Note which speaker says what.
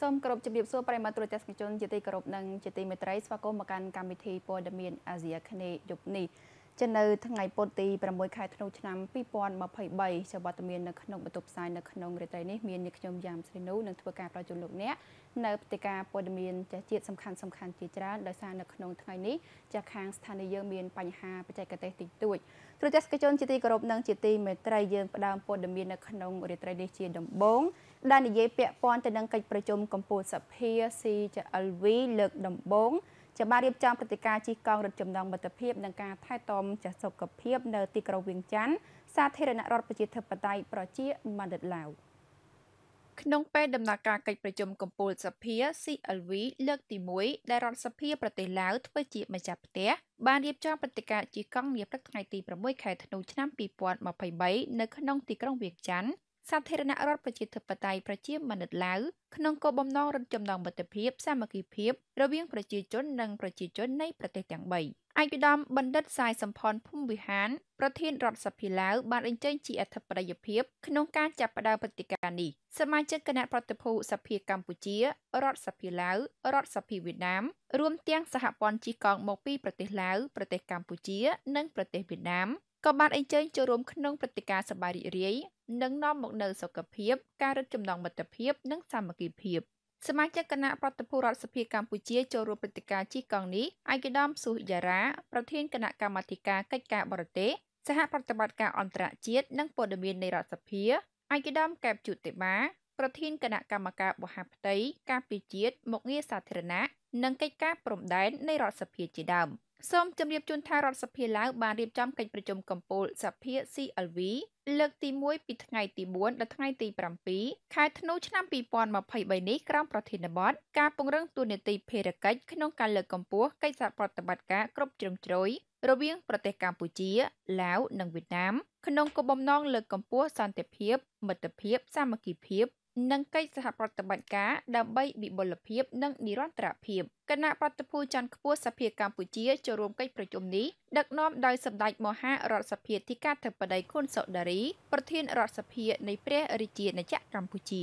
Speaker 1: សូមគោរពជំរាបសួរប្រិមត្តទស្សនិកជន ជាទីគោរពនិងជាទីមេត្រីស្វាគមន៍មកកាន់កម្មវិធីព័ត៌មាន អាស៊ីអាគ្នេយ៍យប់នេះជានៅថ្ងៃពុធទី6ខែធ្នូឆ្នាំ2023ជាវត្តមាននៅក្នុងបន្ទប់ផ្សាយនៅក្នុងរាត្រីនេះមានអ្នកខ្ញុំយ៉ាំស្រីនូនឹងធ្វើការប្រជុំលោកអ្នកនៅផ្ទៃការព័ត៌មានចាស់ជាតិសំខាន់សំខាន់ជាច្រើនដោយសារនៅក្នុងថ្ងៃនេះចាស់ខាងស្ថានីយ៍យើងមានបញ្ហាបច្ចេកទេសតិចតួចព្រោះចាស់កជនជាទីគោរពនិងជាទីមេត្រីយើងផ្ដើមព័ត៌មាននៅក្នុងរាត្រីនេះជាដំបូងដែលនិយាយពាក់ព័ន្ធទៅនឹងកិច្ចប្រជុំកម្ពុជាសភា CCLV លើកដំបូងជាបានរៀបចំព្រឹត្តិការណ៍ជិះកង់រត់ចំណងមិត្តភាពនិងការថែទាំចាសុខភាព នៅទីក្រុងវៀងច័ន្ទសាធារណរដ្ឋប្រជាធិបតេយ្យប្រជាមានិតឡាវក្នុងពេលដំណើរការកិច្ចប្រជុំកម្ពុជាសភា CLV លើកទី1ដែលរដ្ឋសភាប្រទេសឡាវធ្វើជាម្ចាស់ផ្ទះបានរៀបចំព្រឹត្តិការណ៍ជិះកង់នាព្រឹកថ្ងៃទី6ខែធ្នូឆ្នាំ2023នៅក្នុង ទីក្រុងវៀងច័ន្ទសាធារណរដ្ឋប្រជាធិបតេយ្យប្រជាមានិតឡាវក្នុងគោលបំណងរំចំណងមិត្តភាពសាមគ្គីភាពរវាងប្រជាជននិងប្រជាជននៃប្រទេសទាំង3ឯកឧត្តមបណ្ឌិតសាយសំផនភូមិវិហានប្រធានរដ្ឋសភាឡាវបានអញ្ជើញជាអធិបតីភាពក្នុងការចាប់ផ្ដើមព្រឹត្តិការណ៍នេះសមាជិកគណៈប្រតិភូសភាកម្ពុជា រដ្ឋសភាឡាវរដ្ឋសភាវៀតណាម រួមទាំងសហព័ន្ធជិះកង់មកពីប្រទេសឡាវប្រទេសកម្ពុជា និងប្រទេសវៀតណាមក៏បានអញ្ជើញចូលរួមក្នុងព្រឹត្តិការណ៍សប្បាយរីករាយនិងនាំមកនូវសុខភាពការរឹតចំណងមិត្តភាព និងសាមគ្គីភាពសមាជិកគណៈប្រតិភូរដ្ឋសភាកម្ពុជាចូលរួមព្រឹត្តិការណ៍ជិះកង់នេះឯកឧត្តមសុយារ៉ាប្រធានគណៈកម្មាធិការកិច្ចការបរទេសសហប្រតិបត្តិការអន្តរជាតិនិងព័ត៌មាននៃរដ្ឋសភាឯកឧត្តមកែបជុតិបាប្រធានគណៈកម្មការបហាផ្ទៃការពារជាតិមុខងារសាធារណៈនិងកិច្ចការព្រំដែននៃរដ្ឋសភាជាដើម។សូមជម្រាបជូនថារដ្ឋសភាឡាវបានរៀបចំកិច្ចប្រជុំកម្ពុជាសភា CLV លើកទី1ពីថ្ងៃទី4ដល់ថ្ងៃទី7ខែធ្នូឆ្នាំ2023នេះក្រោមប្រធានបទការពង្រឹងទូនាទីភារកិច្ចក្នុងការលើកកម្ពស់កិច្ចសហប្រតិបត្តិការគ្រប់ជ្រុងជ្រោយរវាងប្រទេសកម្ពុជាឡាវនិងវៀតណាមក្នុងគោលបំណងលើកកម្ពស់សន្តិភាព មិត្តភាពសាមគ្គីភាពនិងកិច្ចសហប្រតិបត្តិការដើម្បីវិបុលភាពនិងនិរន្តរភាពគណៈប្រតិភូច័ន្ទខ្ពស់សភាកម្ពុជាចូលរួមកិច្ចប្រជុំនេះដឹកនាំដោយសម្ដេចមហារដ្ឋសភាធិការធិបតីខុនសូដារី ប្រធានរដ្ឋសភានៃព្រះរាជាណាចក្រកម្ពុជា